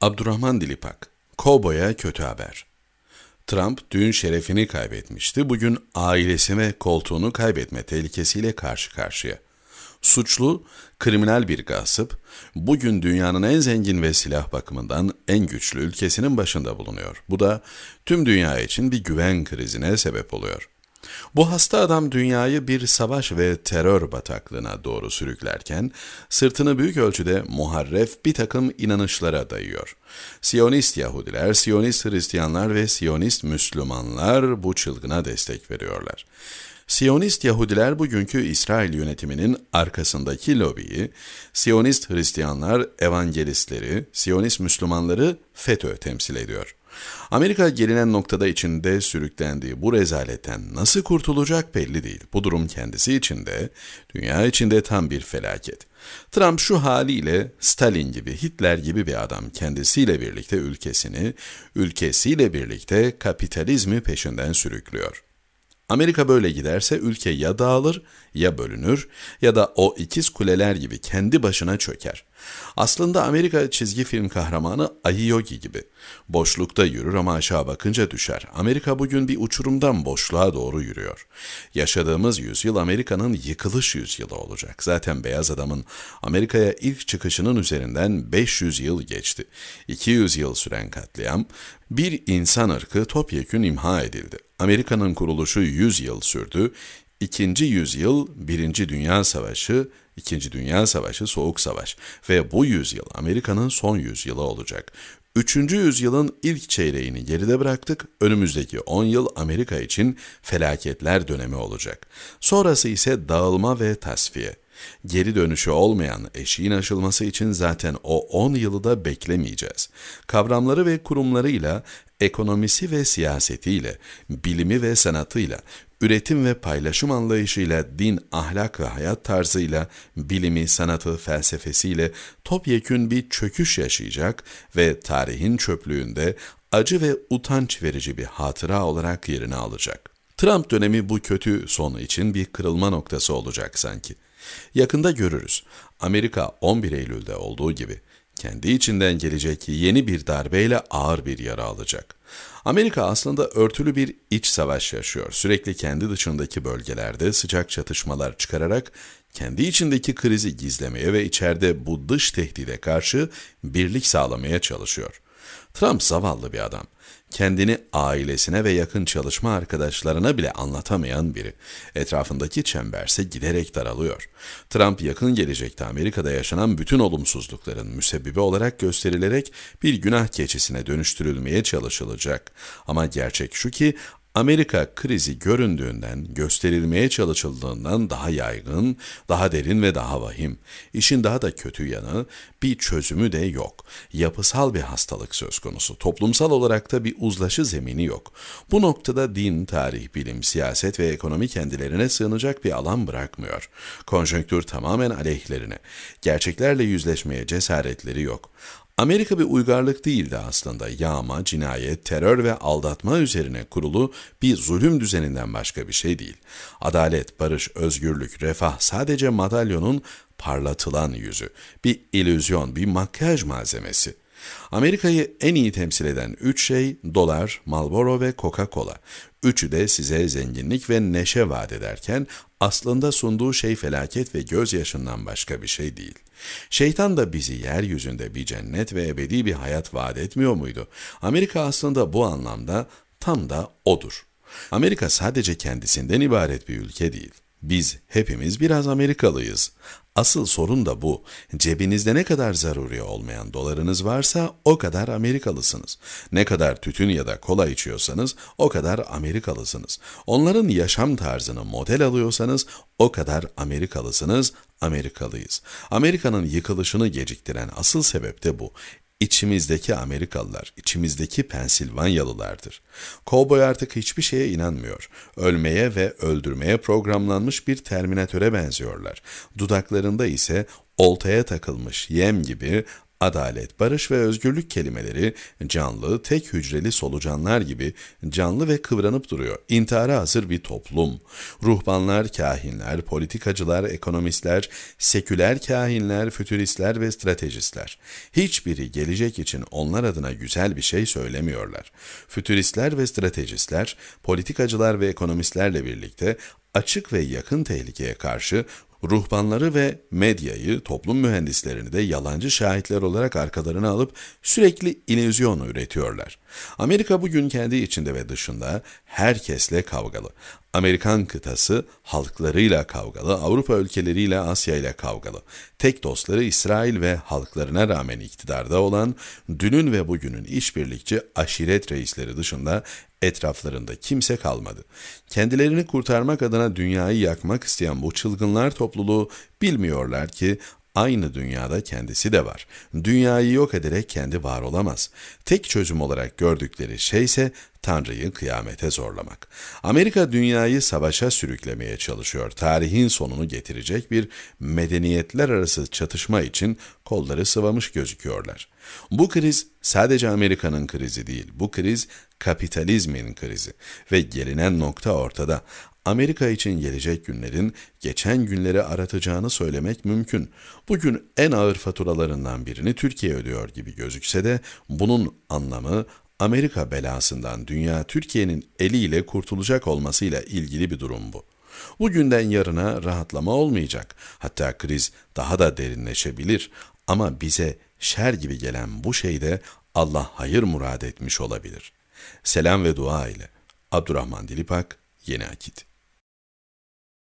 Abdurrahman Dilipak, Kobo'ya kötü haber. Trump dün şerefini kaybetmişti, bugün ailesi ve koltuğunu kaybetme tehlikesiyle karşı karşıya. Suçlu, kriminal bir gasp, bugün dünyanın en zengin ve silah bakımından en güçlü ülkesinin başında bulunuyor. Bu da tüm dünya için bir güven krizine sebep oluyor. Bu hasta adam dünyayı bir savaş ve terör bataklığına doğru sürüklerken, sırtını büyük ölçüde muharref bir takım inanışlara dayıyor. Siyonist Yahudiler, Siyonist Hristiyanlar ve Siyonist Müslümanlar bu çılgına destek veriyorlar. Siyonist Yahudiler bugünkü İsrail yönetiminin arkasındaki lobiyi, Siyonist Hristiyanlar evangelistleri, Siyonist Müslümanları FETÖ temsil ediyor. Amerika gelinen noktada içinde sürüklendiği bu rezaletten nasıl kurtulacak belli değil. Bu durum kendisi içinde, dünya içinde tam bir felaket. Trump şu haliyle Stalin gibi, Hitler gibi bir adam kendisiyle birlikte ülkesini, ülkesiyle birlikte kapitalizmi peşinden sürüklüyor. Amerika böyle giderse ülke ya dağılır ya bölünür ya da o ikiz kuleler gibi kendi başına çöker. Aslında Amerika çizgi film kahramanı yogi gibi. Boşlukta yürür ama aşağı bakınca düşer. Amerika bugün bir uçurumdan boşluğa doğru yürüyor. Yaşadığımız yüzyıl Amerika'nın yıkılış yüzyılı olacak. Zaten beyaz adamın Amerika'ya ilk çıkışının üzerinden 500 yıl geçti. 200 yıl süren katliam, bir insan ırkı topyekün imha edildi. Amerika'nın kuruluşu 100 yıl sürdü. İkinci yüzyıl Birinci Dünya Savaşı, İkinci Dünya Savaşı Soğuk Savaş ve bu yüzyıl Amerika'nın son yüzyılı olacak. Üçüncü yüzyılın ilk çeyreğini geride bıraktık, önümüzdeki 10 yıl Amerika için felaketler dönemi olacak. Sonrası ise dağılma ve tasfiye. Geri dönüşü olmayan eşiğin aşılması için zaten o 10 yılı da beklemeyeceğiz. Kavramları ve kurumlarıyla, ekonomisi ve siyasetiyle, bilimi ve sanatıyla, üretim ve paylaşım anlayışıyla, din, ahlak ve hayat tarzıyla, bilimi, sanatı, felsefesiyle topyekün bir çöküş yaşayacak ve tarihin çöplüğünde acı ve utanç verici bir hatıra olarak yerini alacak. Trump dönemi bu kötü sonu için bir kırılma noktası olacak sanki. Yakında görürüz. Amerika 11 Eylül'de olduğu gibi kendi içinden gelecek yeni bir darbeyle ağır bir yara alacak. Amerika aslında örtülü bir iç savaş yaşıyor. Sürekli kendi dışındaki bölgelerde sıcak çatışmalar çıkararak kendi içindeki krizi gizlemeye ve içeride bu dış tehdide karşı birlik sağlamaya çalışıyor. Trump zavallı bir adam. Kendini ailesine ve yakın çalışma arkadaşlarına bile anlatamayan biri. Etrafındaki çemberse giderek daralıyor. Trump yakın gelecekte Amerika'da yaşanan bütün olumsuzlukların müsebbibi olarak gösterilerek bir günah keçisine dönüştürülmeye çalışılacak. Ama gerçek şu ki Amerika krizi göründüğünden, gösterilmeye çalışıldığından daha yaygın, daha derin ve daha vahim. İşin daha da kötü yanı bir çözümü de yok. Yapısal bir hastalık söz konusu. Toplumsal olarak da bir uzlaşı zemini yok. Bu noktada din, tarih, bilim, siyaset ve ekonomi kendilerine sığınacak bir alan bırakmıyor. Konjonktür tamamen aleyhlerine. Gerçeklerle yüzleşmeye cesaretleri yok. Amerika bir uygarlık değildi aslında. Yağma, cinayet, terör ve aldatma üzerine kurulu bir zulüm düzeninden başka bir şey değil. Adalet, barış, özgürlük, refah sadece madalyonun parlatılan yüzü, bir illüzyon, bir makyaj malzemesi. Amerika'yı en iyi temsil eden üç şey dolar, Marlboro ve Coca-Cola. Üçü de size zenginlik ve neşe vaat ederken aslında sunduğu şey felaket ve gözyaşından başka bir şey değil. Şeytan da bizi yeryüzünde bir cennet ve ebedi bir hayat vaat etmiyor muydu? Amerika aslında bu anlamda tam da odur. Amerika sadece kendisinden ibaret bir ülke değil. Biz hepimiz biraz Amerikalıyız. Asıl sorun da bu. Cebinizde ne kadar zaruri olmayan dolarınız varsa o kadar Amerikalısınız. Ne kadar tütün ya da kola içiyorsanız o kadar Amerikalısınız. Onların yaşam tarzını model alıyorsanız o kadar Amerikalısınız, Amerikalıyız. Amerika'nın yıkılışını geciktiren asıl sebep de bu. İçimizdeki Amerikalılar, içimizdeki Pensilvanyalılardır. Cowboy artık hiçbir şeye inanmıyor. Ölmeye ve öldürmeye programlanmış bir terminatöre benziyorlar. Dudaklarında ise oltaya takılmış yem gibi Adalet, barış ve özgürlük kelimeleri canlı, tek hücreli solucanlar gibi canlı ve kıvranıp duruyor. İntihara hazır bir toplum. Ruhbanlar, kahinler, politikacılar, ekonomistler, seküler kahinler, fütüristler ve stratejistler. Hiçbiri gelecek için onlar adına güzel bir şey söylemiyorlar. Fütüristler ve stratejistler, politikacılar ve ekonomistlerle birlikte açık ve yakın tehlikeye karşı ruhbanları ve medyayı, toplum mühendislerini de yalancı şahitler olarak arkalarına alıp sürekli ilüzyon üretiyorlar. Amerika bugün kendi içinde ve dışında herkesle kavgalı. Amerikan kıtası halklarıyla kavgalı, Avrupa ülkeleriyle Asya ile kavgalı. Tek dostları İsrail ve halklarına rağmen iktidarda olan dünün ve bugünün işbirlikçi aşiret reisleri dışında Etraflarında kimse kalmadı. Kendilerini kurtarmak adına dünyayı yakmak isteyen bu çılgınlar topluluğu bilmiyorlar ki Aynı dünyada kendisi de var. Dünyayı yok ederek kendi var olamaz. Tek çözüm olarak gördükleri şey ise Tanrı'yı kıyamete zorlamak. Amerika dünyayı savaşa sürüklemeye çalışıyor. Tarihin sonunu getirecek bir medeniyetler arası çatışma için kolları sıvamış gözüküyorlar. Bu kriz sadece Amerika'nın krizi değil, bu kriz kapitalizmin krizi ve gelinen nokta ortada. Amerika için gelecek günlerin geçen günleri aratacağını söylemek mümkün. Bugün en ağır faturalarından birini Türkiye ödüyor gibi gözükse de bunun anlamı Amerika belasından dünya Türkiye'nin eliyle kurtulacak olmasıyla ilgili bir durum bu. Bugünden yarına rahatlama olmayacak. Hatta kriz daha da derinleşebilir ama bize şer gibi gelen bu şeyde Allah hayır murad etmiş olabilir. Selam ve dua ile. Abdurrahman Dilipak, Yeni Akit.